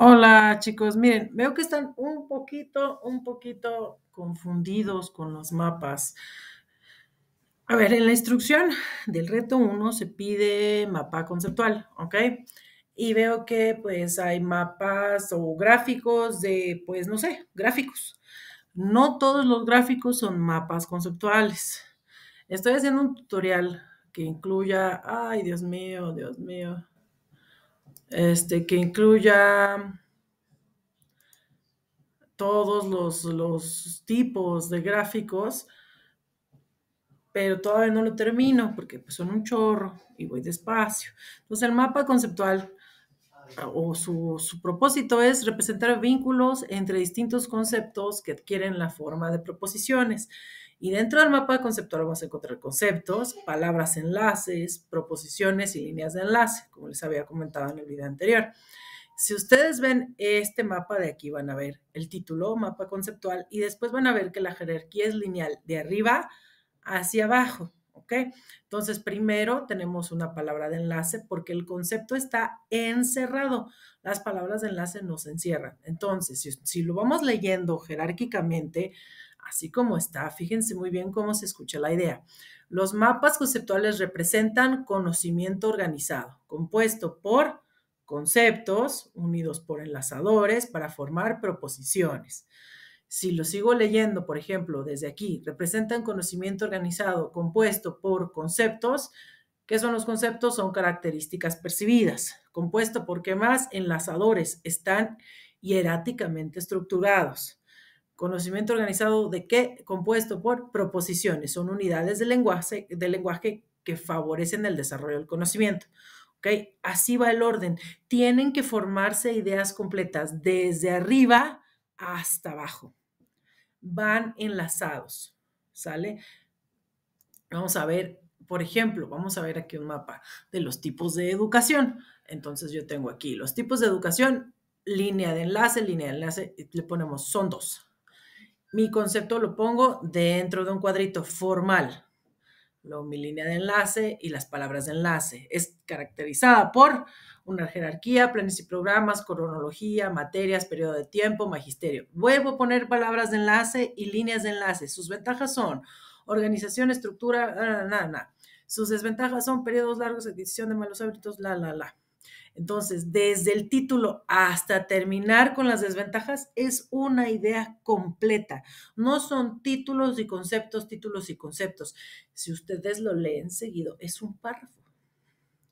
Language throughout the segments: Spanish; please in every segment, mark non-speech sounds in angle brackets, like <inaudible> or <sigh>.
Hola chicos, miren, veo que están un poquito, un poquito confundidos con los mapas. A ver, en la instrucción del reto 1 se pide mapa conceptual, ¿ok? Y veo que pues hay mapas o gráficos de, pues no sé, gráficos. No todos los gráficos son mapas conceptuales. Estoy haciendo un tutorial que incluya, ay Dios mío, Dios mío, este, que incluya todos los, tipos de gráficos, pero todavía no lo termino porque pues, son un chorro y voy despacio. Entonces el mapa conceptual o su, propósito es representar vínculos entre distintos conceptos que adquieren la forma de proposiciones. Y dentro del mapa conceptual vamos a encontrar conceptos, palabras enlaces, proposiciones y líneas de enlace, como les había comentado en el video anterior. Si ustedes ven este mapa de aquí, van a ver el título, mapa conceptual, y después van a ver que la jerarquía es lineal de arriba hacia abajo, ¿ok? Entonces, primero tenemos una palabra de enlace porque el concepto está encerrado. Las palabras de enlace se encierran. Entonces, si lo vamos leyendo jerárquicamente, así como está. Fíjense muy bien cómo se escucha la idea. Los mapas conceptuales representan conocimiento organizado, compuesto por conceptos unidos por enlazadores para formar proposiciones. Si lo sigo leyendo, por ejemplo, desde aquí, representan conocimiento organizado compuesto por conceptos. ¿Qué son los conceptos? Son características percibidas, compuesto por qué más enlazadores están hieráticamente estructurados Conocimiento organizado de qué, compuesto por proposiciones, son unidades de lenguaje, que favorecen el desarrollo del conocimiento. Así va el orden. Tienen que formarse ideas completas desde arriba hasta abajo. Van enlazados, ¿sale? Vamos a ver, por ejemplo, vamos a ver aquí un mapa de los tipos de educación. Entonces yo tengo aquí los tipos de educación, línea de enlace, línea de enlace, le ponemos, son dos, mi concepto lo pongo dentro de un cuadrito formal. lo mi línea de enlace y las palabras de enlace. Es caracterizada por una jerarquía, planes y programas, cronología, materias, periodo de tiempo, magisterio. Vuelvo a poner palabras de enlace y líneas de enlace. Sus ventajas son organización, estructura, ah, nada, nada. Sus desventajas son periodos largos, de edición de malos hábitos, la, la, la. Entonces, desde el título hasta terminar con las desventajas es una idea completa. No son títulos y conceptos, títulos y conceptos. Si ustedes lo leen seguido, es un párrafo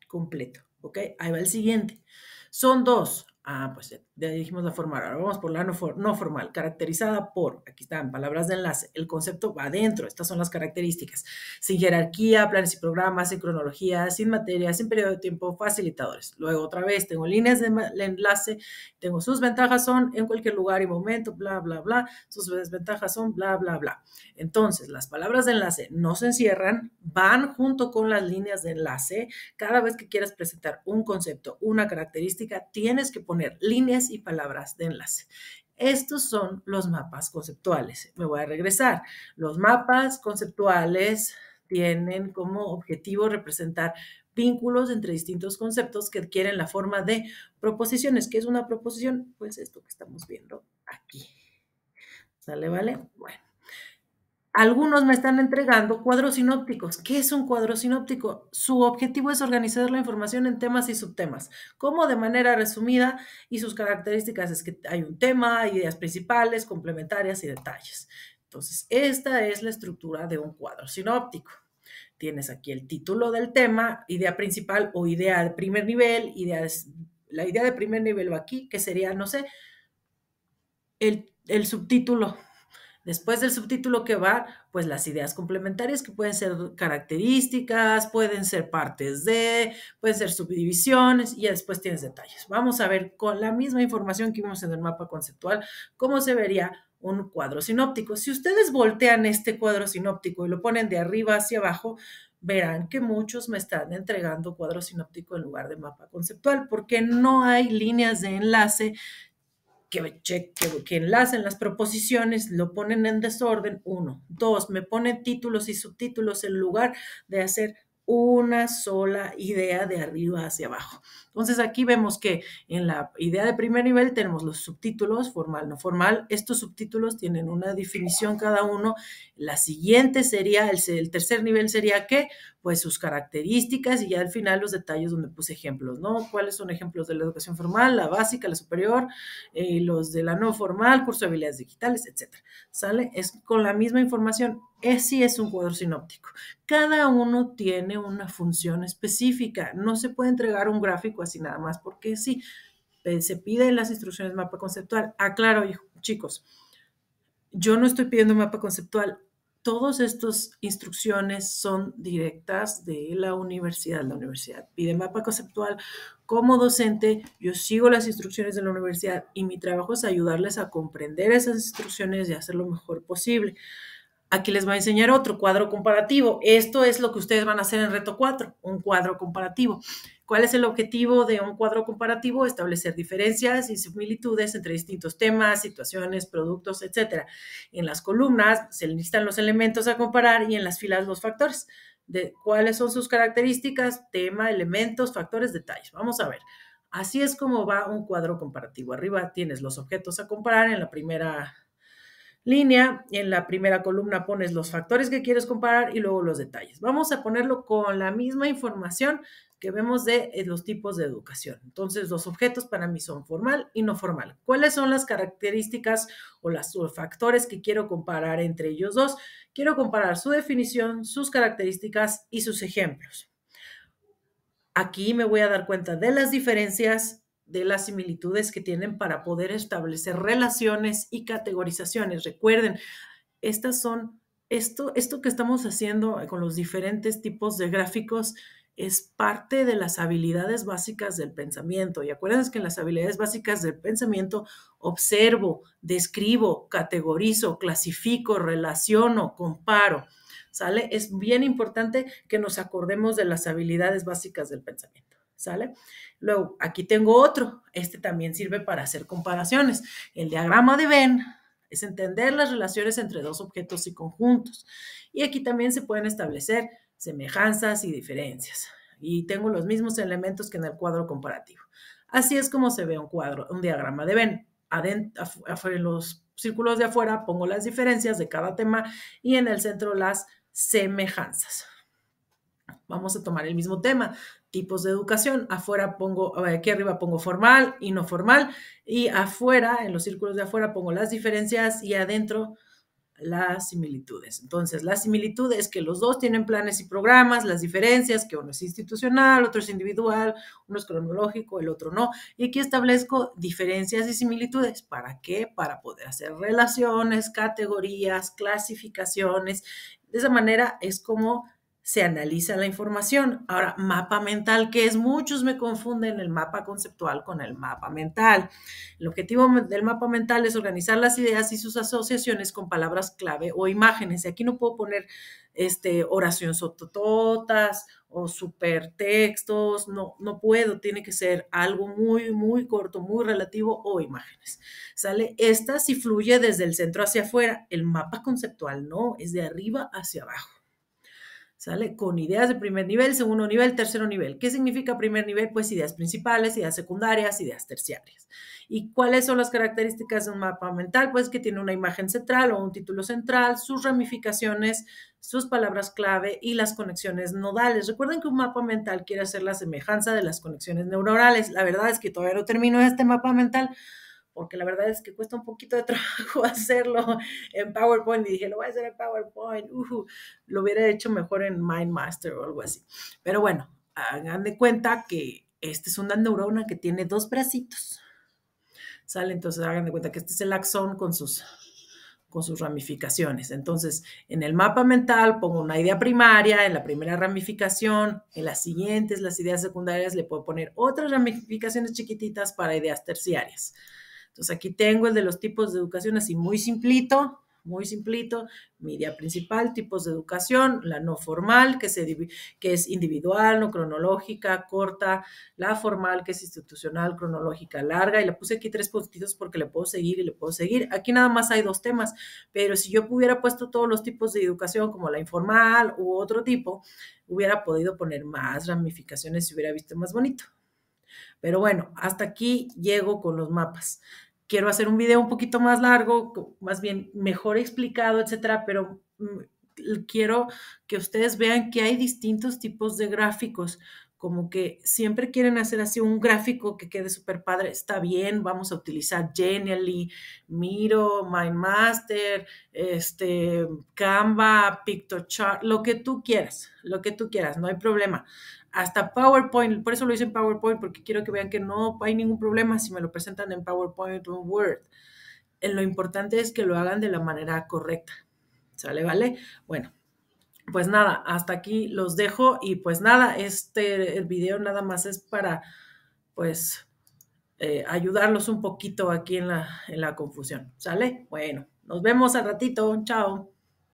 completo. ¿Ok? Ahí va el siguiente. Son dos. Ah, pues ya, dijimos la formal. Ahora vamos por la no, no, formal, caracterizada por, aquí están, palabras de enlace. El concepto va adentro, estas son las características. Sin jerarquía, planes y programas, sin cronología, sin materia, sin periodo de tiempo, facilitadores. Luego otra vez, tengo líneas de enlace, tengo sus ventajas son en cualquier lugar y momento, bla, bla, bla. Sus desventajas son bla, bla, bla. Entonces, las palabras de enlace no se encierran, van junto con las líneas de enlace. Cada vez que quieras presentar un concepto, una característica, tienes que poner líneas y palabras de enlace. Estos son los mapas conceptuales. Me voy a regresar. Los mapas conceptuales tienen como objetivo representar vínculos entre distintos conceptos que adquieren la forma de proposiciones. ¿Qué es una proposición? Pues esto que estamos viendo aquí. ¿Sale, vale? Bueno. Algunos me están entregando cuadros sinópticos. ¿Qué es un cuadro sinóptico? Su objetivo es organizar la información en temas y subtemas, como de manera resumida y sus características es que hay un tema, ideas principales, complementarias y detalles. Entonces, esta es la estructura de un cuadro sinóptico. Tienes aquí el título del tema, idea principal o idea de primer nivel, ideas, la idea de primer nivel va aquí, que sería, no sé, el, el subtítulo Después del subtítulo que va, pues las ideas complementarias que pueden ser características, pueden ser partes de, pueden ser subdivisiones y después tienes detalles. Vamos a ver con la misma información que vimos en el mapa conceptual cómo se vería un cuadro sinóptico. Si ustedes voltean este cuadro sinóptico y lo ponen de arriba hacia abajo, verán que muchos me están entregando cuadro sinóptico en lugar de mapa conceptual, porque no hay líneas de enlace que, enlacen las proposiciones, lo ponen en desorden, uno. Dos, me pone títulos y subtítulos en lugar de hacer una sola idea de arriba hacia abajo. Entonces aquí vemos que en la idea de primer nivel tenemos los subtítulos, formal, no formal. Estos subtítulos tienen una definición cada uno. La siguiente sería, el, tercer nivel sería ¿qué? pues sus características y ya al final los detalles donde puse ejemplos, ¿no? ¿Cuáles son ejemplos de la educación formal, la básica, la superior, eh, los de la no formal, curso de habilidades digitales, etcétera? ¿Sale? Es con la misma información. Es, sí es un cuadro sinóptico. Cada uno tiene una función específica. No se puede entregar un gráfico y nada más, porque sí, se piden las instrucciones mapa conceptual. Aclaro, ah, chicos, yo no estoy pidiendo mapa conceptual. Todas estas instrucciones son directas de la universidad. La universidad pide mapa conceptual. Como docente, yo sigo las instrucciones de la universidad y mi trabajo es ayudarles a comprender esas instrucciones y hacer lo mejor posible. Aquí les voy a enseñar otro cuadro comparativo. Esto es lo que ustedes van a hacer en reto 4, un cuadro comparativo. ¿Cuál es el objetivo de un cuadro comparativo? Establecer diferencias y similitudes entre distintos temas, situaciones, productos, etc. En las columnas se listan los elementos a comparar y en las filas los factores. De cuáles son sus características, tema, elementos, factores, detalles. Vamos a ver. Así es como va un cuadro comparativo. Arriba tienes los objetos a comparar en la primera línea, en la primera columna pones los factores que quieres comparar y luego los detalles. Vamos a ponerlo con la misma información que vemos de eh, los tipos de educación. Entonces, los objetos para mí son formal y no formal. ¿Cuáles son las características o los factores que quiero comparar entre ellos dos? Quiero comparar su definición, sus características y sus ejemplos. Aquí me voy a dar cuenta de las diferencias de las similitudes que tienen para poder establecer relaciones y categorizaciones. Recuerden, estas son, esto, esto que estamos haciendo con los diferentes tipos de gráficos es parte de las habilidades básicas del pensamiento. Y acuérdense que en las habilidades básicas del pensamiento observo, describo, categorizo, clasifico, relaciono, comparo. ¿Sale? Es bien importante que nos acordemos de las habilidades básicas del pensamiento. ¿sale? Luego, aquí tengo otro. Este también sirve para hacer comparaciones. El diagrama de Venn es entender las relaciones entre dos objetos y conjuntos. Y aquí también se pueden establecer semejanzas y diferencias. Y tengo los mismos elementos que en el cuadro comparativo. Así es como se ve un cuadro, un diagrama de Venn. adentro en los círculos de afuera pongo las diferencias de cada tema y en el centro las semejanzas. Vamos a tomar el mismo tema, tipos de educación. Afuera pongo, eh, aquí arriba pongo formal y no formal, y afuera, en los círculos de afuera, pongo las diferencias y adentro las similitudes. Entonces, las similitudes es que los dos tienen planes y programas, las diferencias, que uno es institucional, otro es individual, uno es cronológico, el otro no. Y aquí establezco diferencias y similitudes. ¿Para qué? Para poder hacer relaciones, categorías, clasificaciones. De esa manera es como se analiza la información. Ahora, mapa mental, que es muchos me confunden el mapa conceptual con el mapa mental. El objetivo del mapa mental es organizar las ideas y sus asociaciones con palabras clave o imágenes. Y aquí no puedo poner este, oraciones tototas o supertextos, no, no puedo, tiene que ser algo muy, muy corto, muy relativo o imágenes. Sale esta si fluye desde el centro hacia afuera, el mapa conceptual no, es de arriba hacia abajo. ¿sale? Con ideas de primer nivel, segundo nivel, tercero nivel. ¿Qué significa primer nivel? Pues ideas principales, ideas secundarias, ideas terciarias. ¿Y cuáles son las características de un mapa mental? Pues que tiene una imagen central o un título central, sus ramificaciones, sus palabras clave y las conexiones nodales. Recuerden que un mapa mental quiere hacer la semejanza de las conexiones neuronales. La verdad es que todavía no termino este mapa mental porque la verdad es que cuesta un poquito de <laughs> trabajo hacerlo en PowerPoint y dije, lo voy a hacer en PowerPoint, lo hubiera hecho mejor en MindMaster o algo así. Pero bueno, hagan de cuenta que este es una neurona que tiene dos bracitos. Sale, entonces hagan de cuenta que este es el axón con sus con sus ramificaciones. Entonces, en el mapa mental pongo una idea primaria, en la primera ramificación, en las siguientes, las ideas secundarias, le puedo poner otras ramificaciones chiquititas para ideas terciarias. Entonces aquí tengo el de los tipos de educación así muy simplito, muy simplito, mi principal, tipos de educación, la no formal, que, se, que es individual, no cronológica, corta, la formal, que es institucional, cronológica, larga, y la puse aquí tres puntitos porque le puedo seguir y le puedo seguir. Aquí nada más hay dos temas, pero si yo hubiera puesto todos los tipos de educación, como la informal u otro tipo, hubiera podido poner más ramificaciones y hubiera visto más bonito. Pero bueno, hasta aquí llego con los mapas quiero hacer un video un poquito más largo, más bien mejor explicado, etcétera, pero mm, quiero que ustedes vean que hay distintos tipos de gráficos como que siempre quieren hacer así un gráfico que quede súper padre, está bien, vamos a utilizar Genially, Miro, MindMaster, este, Canva, PictoChart, lo que tú quieras, lo que tú quieras, no hay problema. Hasta PowerPoint, por eso lo hice en PowerPoint, porque quiero que vean que no hay ningún problema si me lo presentan en PowerPoint o en Word. Eh, lo importante es que lo hagan de la manera correcta. ¿Sale? ¿Vale? Bueno, pues nada, hasta aquí los dejo y pues nada, este el video nada más es para pues eh, ayudarlos un poquito aquí en la, en la confusión. ¿Sale? Bueno, nos vemos al ratito. Chao.